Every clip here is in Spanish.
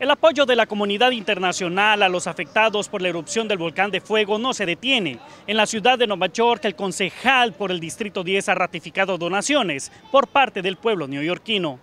El apoyo de la comunidad internacional a los afectados por la erupción del volcán de fuego no se detiene. En la ciudad de Nueva York, el concejal por el Distrito 10 ha ratificado donaciones por parte del pueblo neoyorquino.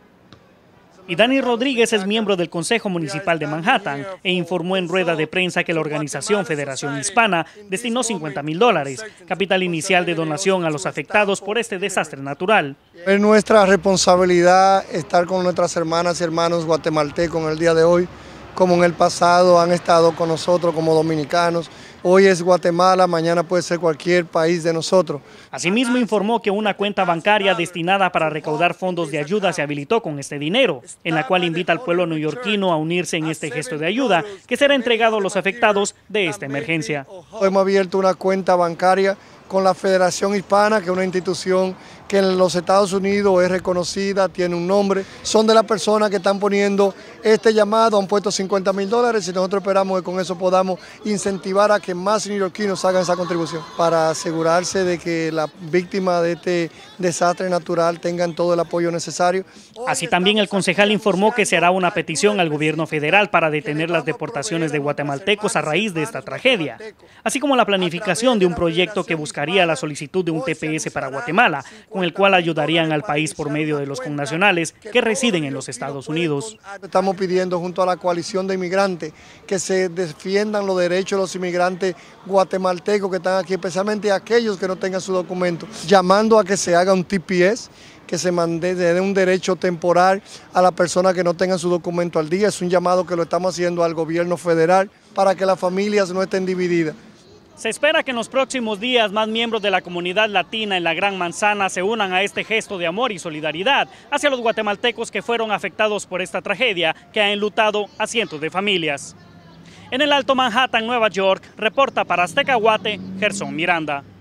Y Dani Rodríguez es miembro del Consejo Municipal de Manhattan e informó en rueda de prensa que la organización Federación Hispana destinó 50 mil dólares, capital inicial de donación a los afectados por este desastre natural. Es nuestra responsabilidad estar con nuestras hermanas y hermanos guatemaltecos en el día de hoy como en el pasado han estado con nosotros como dominicanos. Hoy es Guatemala, mañana puede ser cualquier país de nosotros. Asimismo informó que una cuenta bancaria destinada para recaudar fondos de ayuda se habilitó con este dinero, en la cual invita al pueblo neoyorquino a unirse en este gesto de ayuda que será entregado a los afectados de esta emergencia. Hemos abierto una cuenta bancaria con la Federación Hispana, que es una institución que en los Estados Unidos es reconocida, tiene un nombre. Son de las personas que están poniendo este llamado, han puesto 50 mil dólares y nosotros esperamos que con eso podamos incentivar a que más neoyorquinos hagan esa contribución para asegurarse de que las víctimas de este desastre natural tengan todo el apoyo necesario. Así también el concejal informó que se hará una petición al gobierno federal para detener las deportaciones de guatemaltecos a raíz de esta tragedia, así como la planificación de un proyecto que busca haría la solicitud de un TPS para Guatemala, con el cual ayudarían al país por medio de los connacionales que residen en los Estados Unidos. Estamos pidiendo junto a la coalición de inmigrantes que se defiendan los derechos de los inmigrantes guatemaltecos que están aquí, especialmente aquellos que no tengan su documento, llamando a que se haga un TPS que se, mande, un derecho temporal a la persona que no tenga su documento al día. Es un llamado que lo estamos haciendo al gobierno federal para que las familias no estén divididas. Se espera que en los próximos días más miembros de la comunidad latina en la Gran Manzana se unan a este gesto de amor y solidaridad hacia los guatemaltecos que fueron afectados por esta tragedia que ha enlutado a cientos de familias. En el Alto Manhattan, Nueva York, reporta para Azteca Guate, Gerson Miranda.